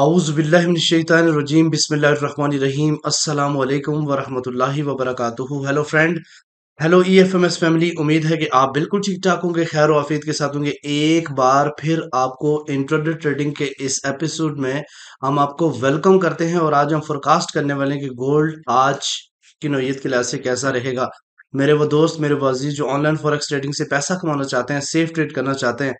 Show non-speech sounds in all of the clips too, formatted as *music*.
आउज़बिल्लिमिनशैतानरजीम बिसमीम अल्लाम वरम् वबरक hello friend hello E F M S family उम्मीद है कि आप बिल्कुल ठीक ठाक होंगे खैर वफ़ीत के साथ होंगे एक बार फिर आपको इंटरनेट ट्रेडिंग के इस एपिसोड में हम आपको वेलकम करते हैं और आज हम फोरकास्ट करने वाले हैं कि गोल्ड आज की नोयत के लिहाज से कैसा रहेगा मेरे वो दोस्त मेरे वो अजीज़ जो ऑनलाइन फॉरक्स ट्रेडिंग से पैसा कमाना चाहते हैं सेफ ट्रेड करना चाहते हैं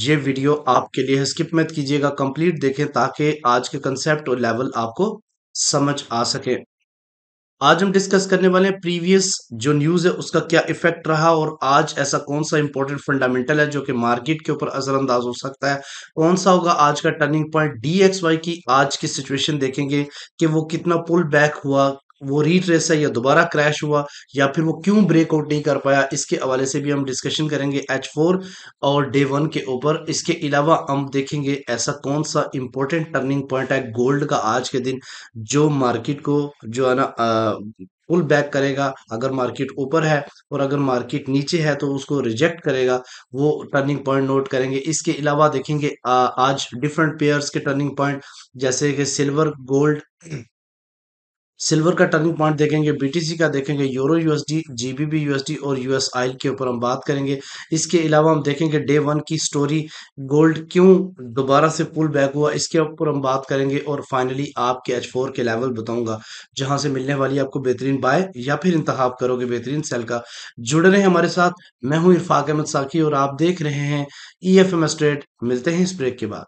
ये वीडियो आपके लिए स्किप मत कीजिएगा कंप्लीट देखें ताकि आज के कंसेप्ट और लेवल आपको समझ आ सके आज हम डिस्कस करने वाले हैं प्रीवियस जो न्यूज़ है उसका क्या इफेक्ट रहा और आज ऐसा कौन सा इंपॉर्टेंट फंडामेंटल है जो कि मार्केट के ऊपर असरअंदाज हो सकता है कौन सा होगा आज का turning point D X Y की आज की सिचुएशन देखेंगे कि वो कितना पुल बैक हुआ वो रीट्रेस है या दोबारा क्रैश हुआ या फिर वो क्यों ब्रेकआउट नहीं कर पाया इसके हवाले से भी हम डिस्कशन करेंगे एच फोर और डे वन के ऊपर इसके अलावा हम देखेंगे ऐसा कौन सा इंपॉर्टेंट टर्निंग पॉइंट है गोल्ड का आज के दिन जो मार्केट को जो है ना पुल बैक करेगा अगर मार्केट ऊपर है और अगर मार्केट नीचे है तो उसको रिजेक्ट करेगा वो टर्निंग पॉइंट नोट करेंगे इसके अलावा देखेंगे आज डिफरेंट पेयर्स के टर्निंग पॉइंट जैसे कि सिल्वर गोल्ड सिल्वर का टर्निंग पॉइंट देखेंगे बीटीसी का देखेंगे यूरो यूएसडी जीबीबी यूएसडी और यूएस आयल के ऊपर हम बात करेंगे इसके अलावा हम देखेंगे डे वन की स्टोरी गोल्ड क्यों दोबारा से पुल बैक हुआ इसके ऊपर हम बात करेंगे और फाइनली आपके एच फोर के लेवल बताऊंगा जहां से मिलने वाली आपको बेहतरीन बाय या फिर इंतहाब करोगे बेहतरीन सेल का जुड़ रहे हमारे साथ मैं हूँ इरफाक अहमद साकी और आप देख रहे हैं ई एफ एम मिलते हैं इस ब्रेक के बाद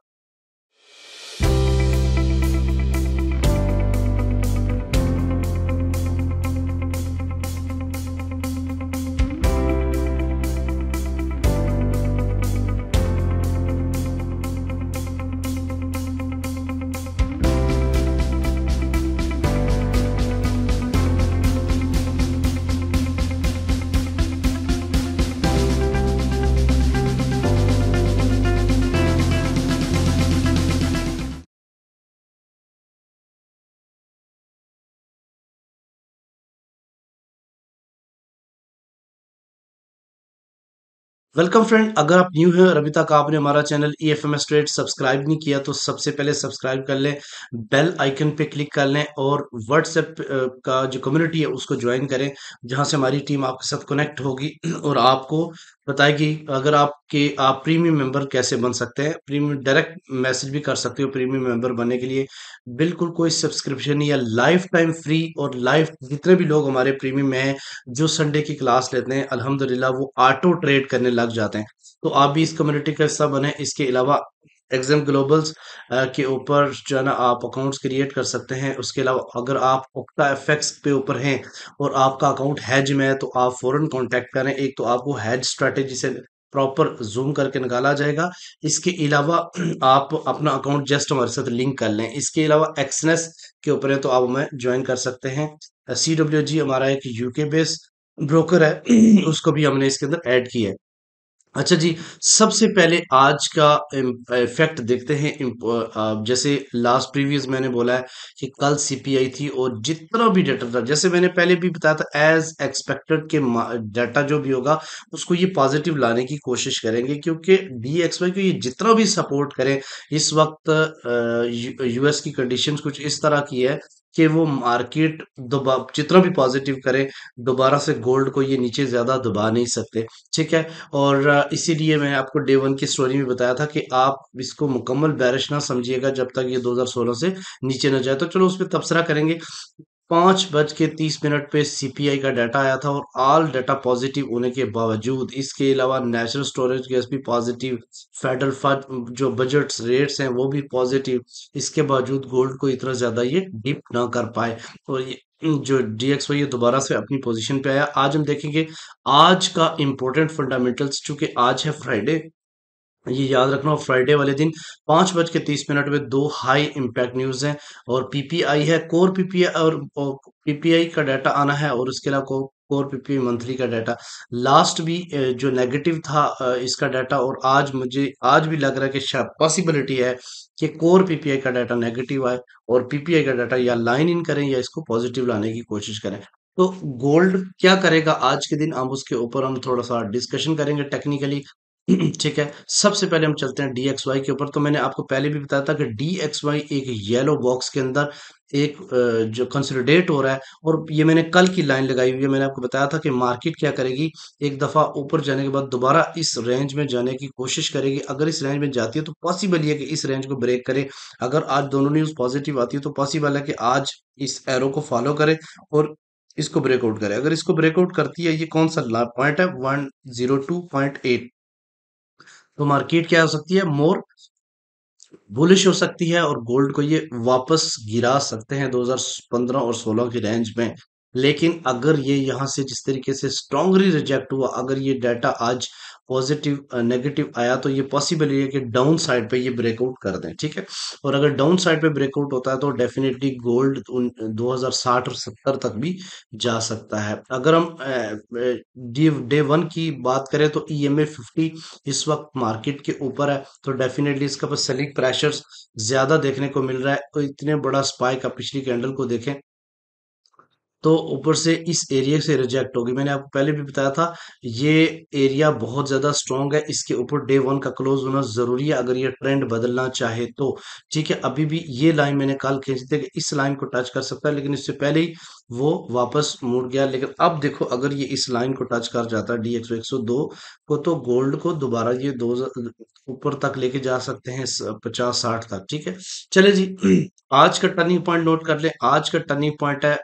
वेलकम फ्रेंड अगर आप न्यू हैं और अभी तक आपने हमारा channel E F M S trade subscribe नहीं किया तो सबसे पहले सब्सक्राइब कर लें बेल आइकन पे क्लिक कर लें और व्हाट्सएप का जो कम्युनिटी है उसको ज्वाइन करें जहां से हमारी टीम आपके साथ कनेक्ट होगी और आपको बताएगी अगर आपके आप प्रीमियम मेंबर कैसे बन सकते हैं प्रीमियम डायरेक्ट मैसेज भी कर सकते हो प्रीमियम मेंबर बनने के लिए बिल्कुल कोई सब्सक्रिप्शन या लाइफ टाइम फ्री और लाइफ जितने भी लोग हमारे प्रीमियम में हैं जो संडे की क्लास लेते हैं अल्हम्दुलिल्लाह वो ऑटो ट्रेड करने लग जाते हैं तो आप भी इस कम्युनिटी का हिस्सा बने इसके अलावा एग्जाम ग्लोबल्स uh, के ऊपर जो है ना आप अकाउंट्स क्रिएट कर सकते हैं उसके अलावा अगर आप ओक्टा एफेक्स पे ऊपर हैं और आपका अकाउंट हैज में है तो आप फ़ौरन कॉन्टैक्ट करें एक तो आपको हैज स्ट्रेटेजी से प्रॉपर जूम करके निकाला जाएगा इसके अलावा *clears throat* आप अपना अकाउंट जस्ट हमारे साथ लिंक कर लें इसके अलावा एक्सनेस के ऊपर है तो आप हमें ज्वाइन कर सकते हैं सी डब्ल्यू जी हमारा एक यूके बेस्ड ब्रोकर है *clears throat* उसको भी हमने इसके अंदर ऐड किया है अच्छा जी सबसे पहले आज का इफेक्ट देखते हैं जैसे लास्ट प्रीवियस मैंने बोला है कि कल सीपीआई थी और जितना भी डाटा था जैसे मैंने पहले भी बताया था एज एक्सपेक्टेड के डाटा जो भी होगा उसको ये पॉजिटिव लाने की कोशिश करेंगे क्योंकि डी वाई को ये जितना भी सपोर्ट करें इस वक्त यूएस की कंडीशन कुछ इस तरह की है कि वो मार्केट दोबा जितना भी पॉजिटिव करे दोबारा से गोल्ड को ये नीचे ज़्यादा दबा नहीं सकते ठीक है और इसीलिए मैं आपको डे वन की स्टोरी में बताया था कि आप इसको मुकम्मल बैरिश ना समझिएगा जब तक ये 2016 से नीचे ना जाए तो चलो उस पर तबसरा करेंगे पांच बज के तीस मिनट पे सीपीआई का डाटा आया था और ऑल डाटा पॉजिटिव होने के बावजूद इसके अलावा नेशनल स्टोरेज गैस भी पॉजिटिव फेडरल फंड जो बजट रेट्स हैं वो भी पॉजिटिव इसके बावजूद गोल्ड को इतना ज़्यादा ये डिप ना कर पाए और ये जो डी एक्स वाई दोबारा से अपनी पोजीशन पे आया आज हम देखेंगे आज का इम्पोर्टेंट फंडामेंटल्स चूंकि आज है फ्राइडे ये याद रखना फ्राइडे वाले दिन पांच बज के तीस मिनट में दो हाई इम्पैक्ट न्यूज़ हैं और पीपीआई है कोर पीपीआई और पीपीआई का डाटा आना है और उसके अलावा कोर पीपीआई मंथली का डाटा लास्ट भी जो नेगेटिव था इसका डाटा और आज मुझे आज भी लग रहा है कि पॉसिबिलिटी है कि कोर पीपीआई का डाटा नेगेटिव आए और पीपीआई का डाटा या लाइन इन करें या इसको पॉजिटिव लाने की कोशिश करें तो गोल्ड क्या करेगा आज के दिन हम उसके ऊपर हम थोड़ा सा डिस्कशन करेंगे टेक्निकली *clears throat* ठीक है सबसे पहले हम चलते हैं डी एक्स वाई के ऊपर तो मैंने आपको पहले भी बताया था कि डी एक्स वाई एक येलो बॉक्स के अंदर एक जो कंसोलिडेट हो रहा है और ये मैंने कल की लाइन लगाई हुई है मैंने आपको बताया था कि मार्केट क्या करेगी एक दफ़ा ऊपर जाने के बाद दोबारा इस रेंज में जाने की कोशिश करेगी अगर इस रेंज में जाती है तो पॉसिबल है कि इस रेंज को ब्रेक करे अगर आज दोनों न्यूज़ पॉजिटिव आती है तो पॉसिबल है कि आज इस एरो को फॉलो करे और इसको ब्रेकआउट करे अगर इसको ब्रेकआउट करती है ये कौन सा पॉइंट है one zero two point eight तो मार्केट क्या हो सकती है मोर बुलिश हो सकती है और गोल्ड को ये वापस गिरा सकते हैं 2015 और 16 की रेंज में लेकिन अगर ये यहाँ से जिस तरीके से स्ट्रांगली रिजेक्ट हुआ अगर ये डाटा आज पॉजिटिव नेगेटिव आया तो ये पॉसिबल है कि डाउन साइड पे ये ब्रेकआउट कर दें ठीक है और अगर डाउन साइड पे ब्रेकआउट होता है तो डेफिनेटली गोल्ड 2060 और 70 तक भी जा सकता है अगर हम डे डे वन की बात करें तो ई e एम इस वक्त मार्केट के ऊपर है तो डेफिनेटली इसका पर सेलिंग प्रेशर ज्यादा देखने को मिल रहा है तो इतने बड़ा स्पाइक आप पिछली कैंडल को देखें तो ऊपर से इस एरिया से रिजेक्ट होगी मैंने आपको पहले भी बताया था ये एरिया बहुत ज़्यादा स्ट्रॉन्ग है इसके ऊपर डे वन का क्लोज होना ज़रूरी है अगर ये ट्रेंड बदलना चाहे तो ठीक है अभी भी ये लाइन मैंने कल खींची थी कि इस लाइन को टच कर सकता है लेकिन इससे पहले ही वो वापस मुड़ गया लेकिन अब देखो अगर ये इस लाइन को टच कर जाता है डी एक सौ दो को तो गोल्ड को दोबारा ये दो ऊपर तक लेके जा सकते हैं पचास साठ तक ठीक है चले जी *clears throat* आज का टर्निंग पॉइंट नोट कर ले आज का टर्निंग पॉइंट है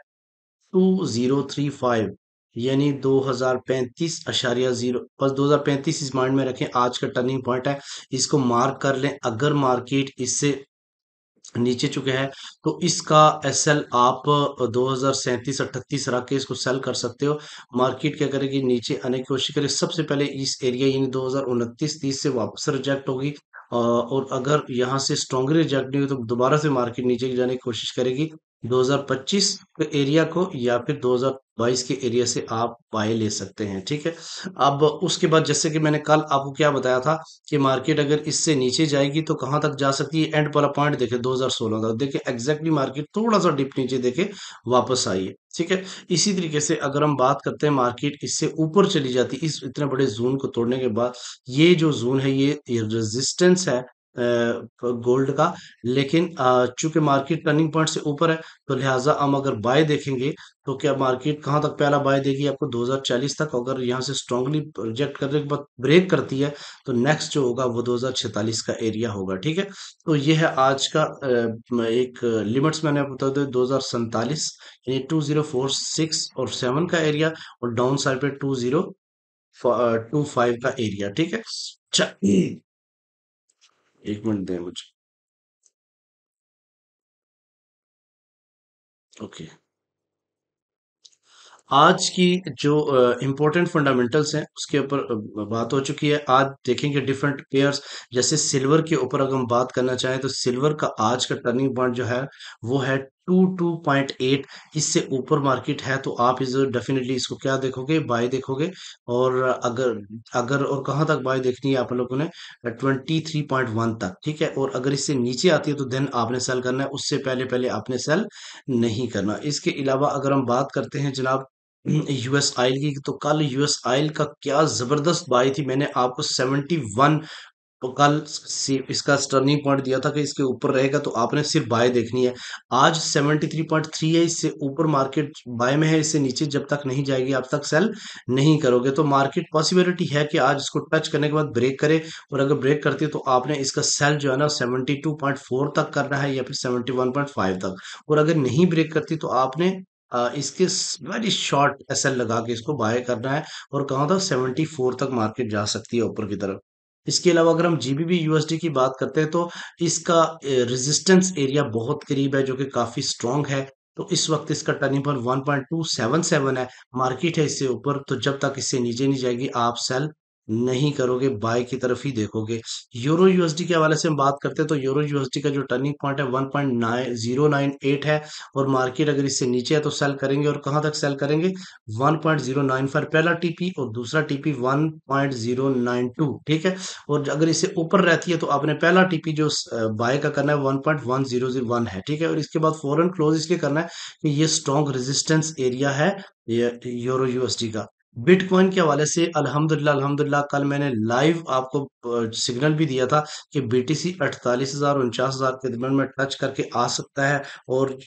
टू ज़ीरो थ्री फाइव यानी दो हज़ार पैंतीस अशारिया ज़ीरो बस दो हज़ार पैंतीस इस माइंड में रखें आज का टर्निंग पॉइंट है इसको मार्क कर लें अगर मार्केट इससे नीचे चुके हैं तो इसका एस एल आप दो हज़ार सैंतीस अट्ठतीस रख के इसको सेल कर सकते हो मार्केट क्या करेगी नीचे आने की कोशिश करे सबसे पहले इस एरिया यानी दो हज़ार उनतीस तीस से वापस रिजेक्ट होगी और अगर यहाँ से स्ट्रॉन्गली रिजेक्ट नहीं हुई तो दोबारा से मार्केट नीचे जाने की कोशिश करेगी 2025 के एरिया को या फिर 2022 के एरिया से आप बाय ले सकते हैं ठीक है अब उसके बाद जैसे कि मैंने कल आपको क्या बताया था कि मार्केट अगर इससे नीचे जाएगी तो कहां तक जा सकती है एंड वाला पॉइंट देखे 2016 तक देखे एग्जैक्टली मार्केट थोड़ा सा डिप नीचे देखे वापस आई है ठीक है इसी तरीके से अगर हम बात करते हैं मार्केट इससे ऊपर चली जाती इस इतने बड़े जोन को तोड़ने के बाद ये जो जोन है ये रेजिस्टेंस है गोल्ड का लेकिन चूंकि मार्केट टर्निंग पॉइंट से ऊपर है तो लिहाजा हम अगर बाय देखेंगे तो क्या मार्केट कहाँ तक पहला बाय देगी आपको 2040 तक अगर यहाँ से स्ट्रांगली रिजेक्ट करने के बाद ब्रेक करती है तो नेक्स्ट जो होगा वो 2046 का एरिया होगा ठीक है तो ये है आज का एक लिमिट्स मैंने बता दो यानी टू और सेवन का एरिया और डाउन साइड पे टू टू फाइव का एरिया ठीक है अच्छा एक मिनट दें मुझे ओके आज की जो इम्पोर्टेंट uh, फंडामेंटल्स हैं उसके ऊपर बात हो चुकी है आज देखेंगे डिफरेंट पेयर्स जैसे सिल्वर के ऊपर अगर हम बात करना चाहें तो सिल्वर का आज का टर्निंग पॉइंट जो है वो है टू टू पॉइंट एट इससे ऊपर मार्केट है तो आप इस डेफिनेटली इसको क्या देखोगे बाय देखोगे और अगर अगर और कहां तक बाय देखनी है आप लोगों ने ट्वेंटी थ्री पॉइंट वन तक ठीक है और अगर इससे नीचे आती है तो देन आपने सेल करना है उससे पहले पहले आपने सेल नहीं करना इसके अलावा अगर हम बात करते हैं जनाब यूएस आयल की तो कल यूएस आयल का क्या ज़बरदस्त बाई थी मैंने आपको 71 तो कल इसका टर्निंग पॉइंट दिया था कि इसके ऊपर रहेगा तो आपने सिर्फ बाय देखनी है आज 73.3 है इससे ऊपर मार्केट बाय में है इससे नीचे जब तक नहीं जाएगी आप तक सेल नहीं करोगे तो मार्केट पॉसिबिलिटी है कि आज इसको टच करने के बाद ब्रेक करे और अगर ब्रेक करती है तो आपने इसका सेल जो है ना सेवेंटी तक करना है या फिर सेवेंटी तक और अगर नहीं ब्रेक करती तो आपने इसके वेरी शॉर्ट एसएल लगा के इसको बाय करना है और कहा था 74 तक मार्केट जा सकती है ऊपर की तरफ इसके अलावा अगर हम जी बी यूएसडी की बात करते हैं तो इसका रेजिस्टेंस एरिया बहुत करीब है जो कि काफ़ी स्ट्रांग है तो इस वक्त इसका टर्निंग पॉइंट 1.277 है मार्केट है इससे ऊपर तो जब तक इससे नीचे नहीं जाएगी आप सेल नहीं करोगे बाय की तरफ ही देखोगे यूरो यूएसडी के हवाले से हम बात करते हैं तो यूरो यूएसडी का जो टर्निंग पॉइंट है one point nine zero nine eight है और मार्केट अगर इससे नीचे है तो सेल करेंगे और कहां तक सेल करेंगे one point zero nine five पहला टीपी और दूसरा TP one point zero nine two ठीक है और अगर इससे ऊपर रहती है तो आपने पहला टीपी जो बाय का करना है one point one zero zero one है ठीक है और इसके बाद फॉरन क्लोज इसलिए करना है कि ये स्ट्रॉन्ग रेजिस्टेंस एरिया है यूरो यूएसडी का बिटकॉइन के हवाले से अल्हम्दुलिल्लाह अल्हम्दुलिल्लाह कल मैंने लाइव आपको सिग्नल भी दिया था कि बीटीसी अड़तालीस हजार उनचास हजार के दरमियान में टच करके आ सकता है और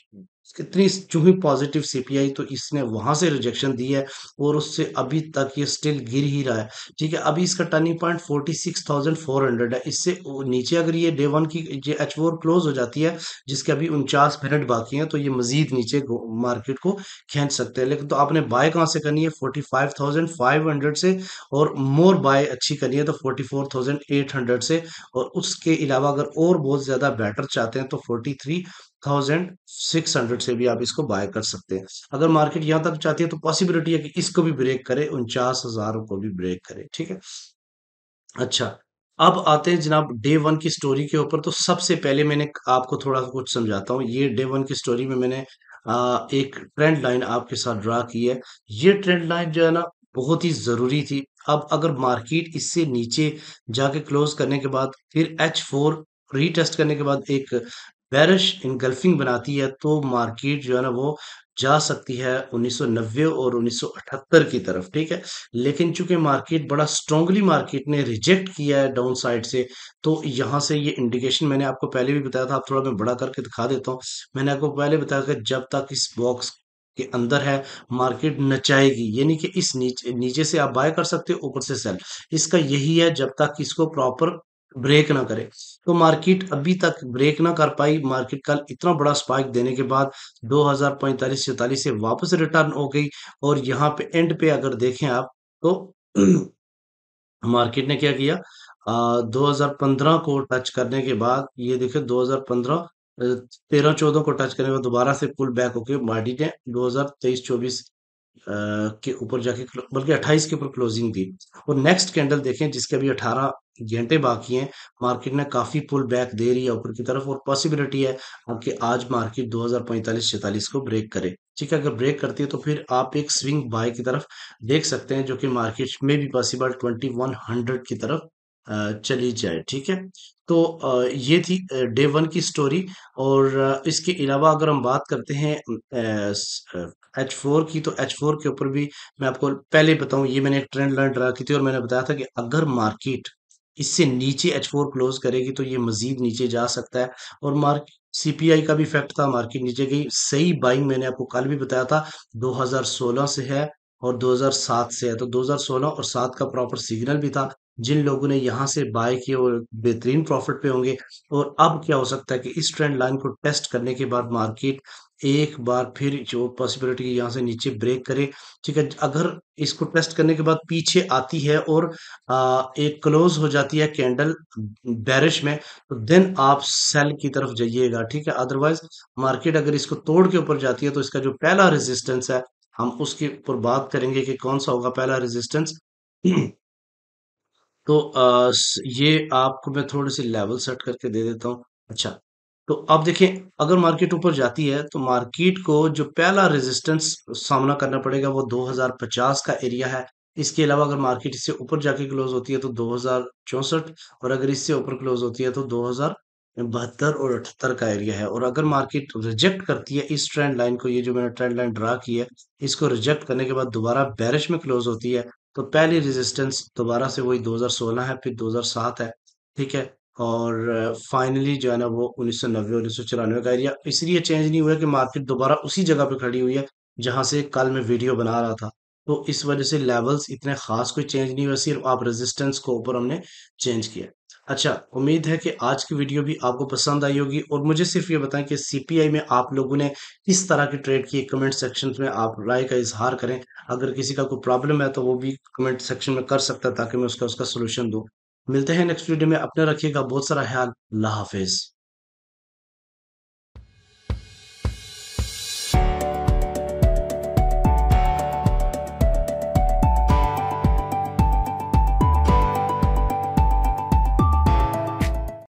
कितनी चूंकि पॉजिटिव सीपीआई तो इसने वहां से रिजेक्शन दी है और उससे अभी तक ये स्टिल गिर ही रहा है ठीक है अभी इसका turning point forty six thousand four hundred है इससे नीचे अगर ये डे वन की ये एच फोर क्लोज हो जाती है जिसके अभी उनचास मिनट बाकी हैं तो ये मजीद नीचे मार्केट को खींच सकते हैं लेकिन तो आपने बाय कहाँ से करनी है forty five thousand five hundred से और मोर बाय अच्छी करनी है तो forty four thousand eight hundred से और उसके अलावा अगर और बहुत ज़्यादा बेटर चाहते हैं तो forty three thousand six hundred से भी आप इसको बाय कर सकते हैं अगर मार्केट यहां तक चाहती है तो पॉसिबिलिटी है कि इसको भी ब्रेक करे उनचास हजार को भी ब्रेक करे ठीक है अच्छा अब आते हैं जनाब डे वन की स्टोरी के ऊपर तो सबसे पहले मैंने आपको थोड़ा सा कुछ समझाता हूँ ये डे वन की स्टोरी में मैंने आ, एक ट्रेंड लाइन आपके साथ ड्रा की है ये ट्रेंड लाइन जो है ना बहुत ही ज़रूरी थी अब अगर मार्केट इससे नीचे जाके क्लोज करने के बाद फिर एच फोर रीटेस्ट करने के बाद एक बैरिश इनगल्फिंग बनाती है तो मार्केट जो है ना वो जा सकती है 1990 और 1978 की तरफ ठीक है लेकिन चूंकि मार्केट बड़ा स्ट्रांगली मार्केट ने रिजेक्ट किया है डाउन साइड से तो यहां से ये इंडिकेशन मैंने आपको पहले भी बताया था आप थोड़ा मैं बड़ा करके दिखा देता हूं मैंने आपको पहले बताया कि जब तक इस बॉक्स के अंदर है मार्केट नचाएगी यानी कि इस नीचे नीचे से आप बाय कर सकते हो ऊपर से सेल इसका यही है जब तक इसको प्रॉपर ब्रेक ना करे तो मार्केट अभी तक ब्रेक ना कर पाई मार्केट कल इतना बड़ा स्पाइक देने के बाद दो सैतालीस से वापस रिटर्न हो गई और यहाँ पे एंड पे अगर देखें आप तो मार्केट *clears throat* ने क्या किया आ, 2015 को टच करने के बाद ये देखे 2015 तेरह चौदह को टच करने के बाद दोबारा से पुल बैक होके मार्डी ने 2023-24 के ऊपर जाके बल्कि 28 के ऊपर क्लोजिंग दी और नेक्स्ट कैंडल देखें जिसके अभी घंटे बाकी हैं मार्केट ने काफ़ी पुल बैक दे रही है ऊपर की तरफ और पॉसिबिलिटी है आपके आज मार्केट 2045-46 को ब्रेक करे ठीक है अगर ब्रेक करती है तो फिर आप एक स्विंग बाय की तरफ देख सकते हैं जो कि मार्केट में भी पॉसिबल 2100 की तरफ चली जाए ठीक है तो ये थी डे वन की स्टोरी और इसके अलावा अगर हम बात करते हैं एच फोर की तो एच फोर के ऊपर भी मैं आपको पहले बताऊं ये मैंने एक ट्रेंड लाइन ड्रा की थी और मैंने बताया था कि अगर मार्केट इससे नीचे एच फोर क्लोज करेगी तो ये मजीद नीचे जा सकता है और मार्क सीपीआई का भी फैक्ट था मार्केट नीचे गई सही बाइंग मैंने आपको कल भी बताया था 2016 से है और 2007 से है तो 2016 और 7 का प्रॉपर सिग्नल भी था जिन लोगों ने यहाँ से बाय किए वो बेहतरीन प्रॉफिट पे होंगे और अब क्या हो सकता है कि इस ट्रेंड लाइन को टेस्ट करने के बाद मार्केट एक बार फिर जो पॉसिबिलिटी यहाँ से नीचे ब्रेक करे ठीक है अगर इसको टेस्ट करने के बाद पीछे आती है और आ, एक क्लोज हो जाती है कैंडल बैरिश में तो देन आप सेल की तरफ जाइएगा ठीक है अदरवाइज मार्केट अगर इसको तोड़ के ऊपर जाती है तो इसका जो पहला रेजिस्टेंस है हम उसके ऊपर बात करेंगे कि कौन सा होगा पहला रेजिस्टेंस *clears throat* तो आ, ये आपको मैं थोड़े से लेवल सेट करके दे देता हूँ अच्छा तो अब देखें अगर मार्केट ऊपर जाती है तो मार्केट को जो पहला रेजिस्टेंस सामना करना पड़ेगा वो 2050 का एरिया है इसके अलावा अगर मार्केट इससे ऊपर जाके क्लोज होती है तो दो और अगर इससे ऊपर क्लोज होती है तो दो बहत्तर और अठहत्तर का एरिया है और अगर मार्केट रिजेक्ट करती है इस ट्रेंड लाइन को ये जो मैंने ट्रेंड लाइन ड्रा की है इसको रिजेक्ट करने के बाद दोबारा बैरिश में क्लोज होती है तो पहली रेजिस्टेंस दोबारा से वही 2016 है फिर 2007 है ठीक है और फाइनली जो है ना वो उन्नीस सौ नब्बे उन्नीस सौ चौरानवे का एरिया इसलिए चेंज नहीं हुआ कि मार्केट दोबारा उसी जगह पे खड़ी हुई है जहाँ से कल मैं वीडियो बना रहा था तो इस वजह से लेवल्स इतने खास कोई चेंज नहीं हुआ सिर्फ आप रेजिस्टेंस को ऊपर हमने चेंज किया अच्छा उम्मीद है कि आज की वीडियो भी आपको पसंद आई होगी और मुझे सिर्फ ये बताएं कि सीपीआई में आप लोगों ने किस तरह की ट्रेड की कमेंट सेक्शन में आप राय का इजहार करें अगर किसी का कोई प्रॉब्लम है तो वो भी कमेंट सेक्शन में कर सकता है ताकि मैं उसका उसका सोल्यूशन दूँ मिलते हैं नेक्स्ट वीडियो में अपने रखिएगा बहुत सारा ख्याल अल्लाह हाफिज़